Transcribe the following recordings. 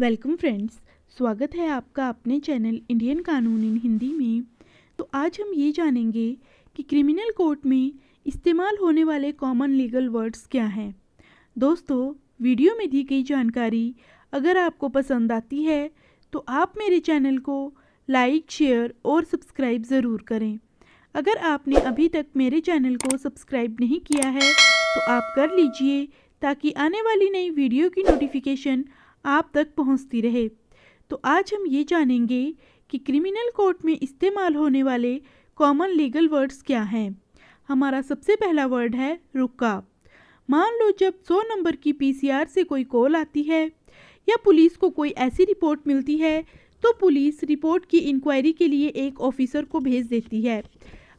welcome friends स्वागत है आपका अपने चैनल इंडियन कानून इन हिंदी में तो आज हम ये जानेंगे कि क्रिमिनल कोर्ट में इस्तेमाल होने वाले कॉमन लीगल वर्ड्स क्या हैं दोस्तों वीडियो में दी गई जानकारी अगर आपको पसंद आती है तो आप मेरे चैनल को लाइक शेयर और सब्सक्राइब ज़रूर करें अगर आपने अभी तक मेरे चैनल को सब्सक्राइब नहीं किया है तो आप कर लीजिए ताकि आने वाली नई वीडियो की नोटिफिकेशन आप तक पहुंचती रहे तो आज हम ये जानेंगे कि क्रिमिनल कोर्ट में इस्तेमाल होने वाले कॉमन लीगल वर्ड्स क्या हैं हमारा सबसे पहला वर्ड है रुका मान लो जब 100 नंबर की पीसीआर से कोई कॉल आती है या पुलिस को कोई ऐसी रिपोर्ट मिलती है तो पुलिस रिपोर्ट की इंक्वायरी के लिए एक ऑफिसर को भेज देती है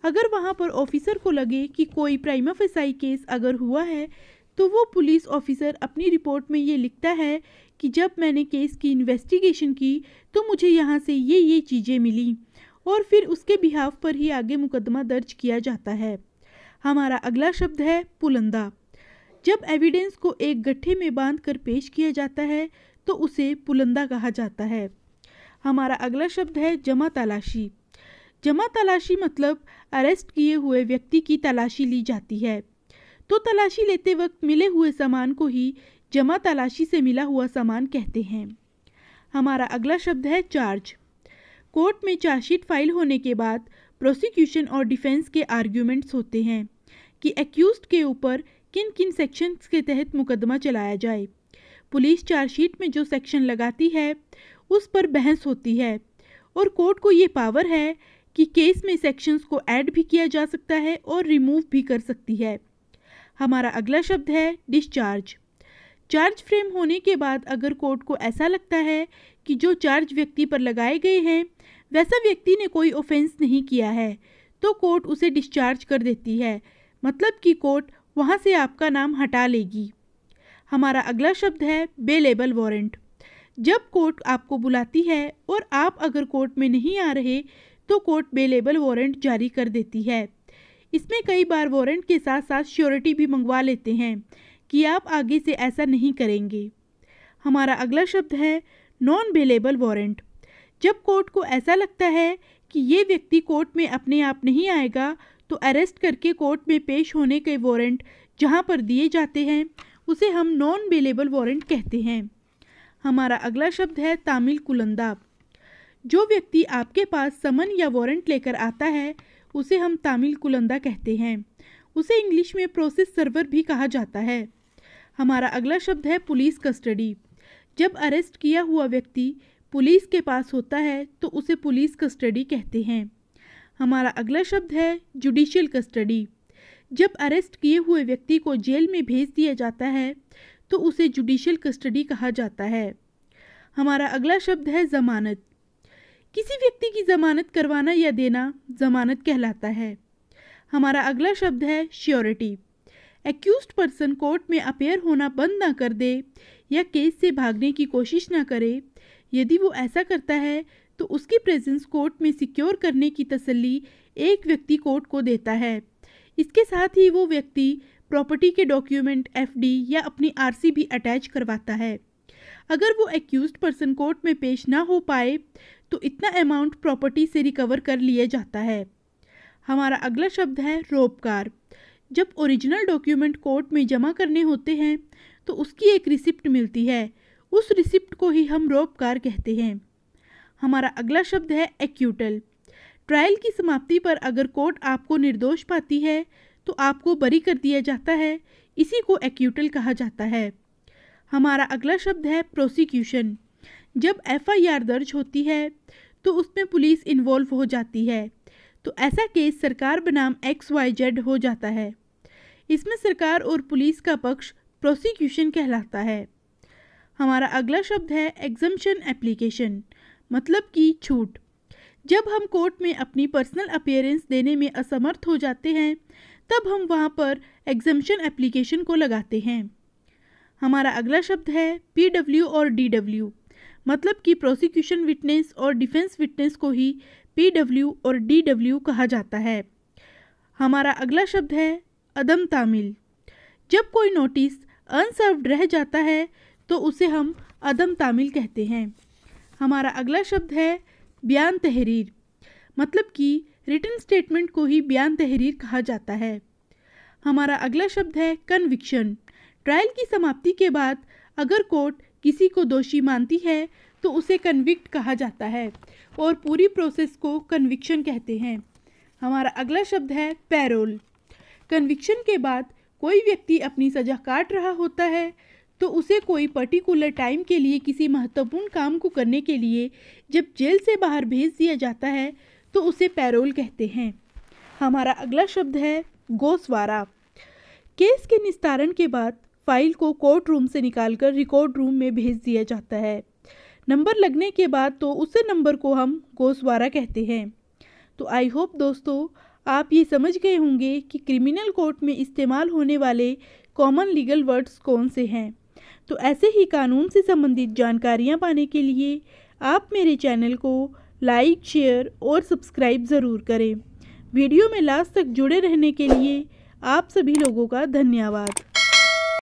अगर वहाँ पर ऑफिसर को लगे कि कोई प्राइमा फसाई केस अगर हुआ है तो वो पुलिस ऑफिसर अपनी रिपोर्ट में ये लिखता है कि जब मैंने केस की इन्वेस्टिगेशन की तो मुझे यहाँ से ये ये चीज़ें मिली और फिर उसके बिहाफ पर ही आगे मुकदमा दर्ज किया जाता है हमारा अगला शब्द है पुलंदा जब एविडेंस को एक गट्ठे में बांध कर पेश किया जाता है तो उसे पुलंदा कहा जाता है हमारा अगला शब्द है जमा तलाशी जमा तलाशी मतलब अरेस्ट किए हुए व्यक्ति की तलाशी ली जाती है तो तलाशी लेते वक्त मिले हुए सामान को ही जमा तलाशी से मिला हुआ सामान कहते हैं हमारा अगला शब्द है चार्ज कोर्ट में चार्जशीट फाइल होने के बाद प्रोसिक्यूशन और डिफेंस के आर्ग्यूमेंट्स होते हैं कि एक्यूज के ऊपर किन किन सेक्शंस के तहत मुकदमा चलाया जाए पुलिस चार्जशीट में जो सेक्शन लगाती है उस पर बहस होती है और कोर्ट को ये पावर है कि केस में सेक्शंस को ऐड भी किया जा सकता है और रिमूव भी कर सकती है हमारा अगला शब्द है डिस्चार्ज चार्ज फ्रेम होने के बाद अगर कोर्ट को ऐसा लगता है कि जो चार्ज व्यक्ति पर लगाए गए हैं वैसा व्यक्ति ने कोई ऑफेंस नहीं किया है तो कोर्ट उसे डिस्चार्ज कर देती है मतलब कि कोर्ट वहाँ से आपका नाम हटा लेगी हमारा अगला शब्द है बेलेबल वारंट जब कोर्ट आपको बुलाती है और आप अगर कोर्ट में नहीं आ रहे तो कोर्ट बेलेबल वारंट जारी कर देती है इसमें कई बार वारंट के साथ साथ श्योरिटी भी मंगवा लेते हैं कि आप आगे से ऐसा नहीं करेंगे हमारा अगला शब्द है नॉन बेलेबल वारंट जब कोर्ट को ऐसा लगता है कि ये व्यक्ति कोर्ट में अपने आप नहीं आएगा तो अरेस्ट करके कोर्ट में पेश होने के वारंट जहाँ पर दिए जाते हैं उसे हम नॉन अवेलेबल वारंट कहते हैं हमारा अगला शब्द है तामिल कुलंदा जो व्यक्ति आपके पास समन या वारंट लेकर आता है उसे हम तामिल कुलंदा कहते हैं उसे इंग्लिश में प्रोसेस सर्वर भी कहा जाता है हमारा अगला शब्द है पुलिस कस्टडी जब अरेस्ट किया हुआ व्यक्ति पुलिस के पास होता है तो उसे पुलिस कस्टडी कहते हैं हमारा अगला शब्द है जुडिशियल कस्टडी जब अरेस्ट किए हुए व्यक्ति को जेल में भेज दिया जाता है तो उसे जुडिशियल कस्टडी कहा जाता है हमारा अगला शब्द है ज़मानत किसी व्यक्ति की जमानत करवाना या देना जमानत कहलाता है हमारा अगला शब्द है श्योरिटी एक्यूज पर्सन कोर्ट में अपेयर होना बंद ना कर दे या केस से भागने की कोशिश ना करे यदि वो ऐसा करता है तो उसकी प्रेजेंस कोर्ट में सिक्योर करने की तसल्ली एक व्यक्ति कोर्ट को देता है इसके साथ ही वो व्यक्ति प्रॉपर्टी के डॉक्यूमेंट एफडी या अपनी आरसी भी अटैच करवाता है अगर वो एक्यूज पर्सन कोर्ट में पेश ना हो पाए तो इतना अमाउंट प्रॉपर्टी से रिकवर कर लिया जाता है हमारा अगला शब्द है रोपकार जब ओरिजिनल डॉक्यूमेंट कोर्ट में जमा करने होते हैं तो उसकी एक रिसिप्ट मिलती है उस रिसिप्ट को ही हम रोपकार कहते हैं हमारा अगला शब्द है एक्यूटल ट्रायल की समाप्ति पर अगर कोर्ट आपको निर्दोष पाती है तो आपको बरी कर दिया जाता है इसी को एक्यूटल कहा जाता है हमारा अगला शब्द है प्रोसिक्यूशन जब एफआईआर दर्ज होती है तो उसमें पुलिस इन्वॉल्व हो जाती है तो ऐसा केस सरकार बनाम एक्स वाई जेड हो जाता है इसमें सरकार और पुलिस का पक्ष प्रोसिक्यूशन कहलाता है हमारा अगला शब्द है एग्जम्पन एप्लीकेशन मतलब कि छूट जब हम कोर्ट में अपनी पर्सनल अपेयरेंस देने में असमर्थ हो जाते हैं तब हम वहाँ पर एग्जम्पन एप्लीकेशन को लगाते हैं हमारा अगला शब्द है डब्ल्यू और डब्ल्यू मतलब कि प्रोसिक्यूशन विटनेस और डिफेंस विटनेस को ही डब्ल्यू और डब्ल्यू कहा जाता है हमारा अगला शब्द है अदम तामिल जब कोई नोटिस अनसर्व्ड रह जाता है तो उसे हम अदम तामिल कहते हैं हमारा अगला शब्द है बयान तहरीर मतलब कि रिटर्न स्टेटमेंट को ही बयान तहरीर कहा जाता है हमारा अगला शब्द है कन्विक्शन ट्रायल की समाप्ति के बाद अगर कोर्ट किसी को दोषी मानती है तो उसे कन्विक्ट कहा जाता है और पूरी प्रोसेस को कन्विक्शन कहते हैं हमारा अगला शब्द है पैरोल कन्विक्शन के बाद कोई व्यक्ति अपनी सज़ा काट रहा होता है तो उसे कोई पर्टिकुलर टाइम के लिए किसी महत्वपूर्ण काम को करने के लिए जब जेल से बाहर भेज दिया जाता है तो उसे पैरोल कहते हैं हमारा अगला शब्द है गोसवारा केस के निस्तारण के बाद फाइल को कोर्ट रूम से निकालकर रिकॉर्ड रूम में भेज दिया जाता है नंबर लगने के बाद तो उसी नंबर को हम गोसवारा कहते हैं तो आई होप दोस्तों आप ये समझ गए होंगे कि क्रिमिनल कोर्ट में इस्तेमाल होने वाले कॉमन लीगल वर्ड्स कौन से हैं तो ऐसे ही कानून से संबंधित जानकारियाँ पाने के लिए आप मेरे चैनल को लाइक शेयर और सब्सक्राइब ज़रूर करें वीडियो में लास्ट तक जुड़े रहने के लिए आप सभी लोगों का धन्यवाद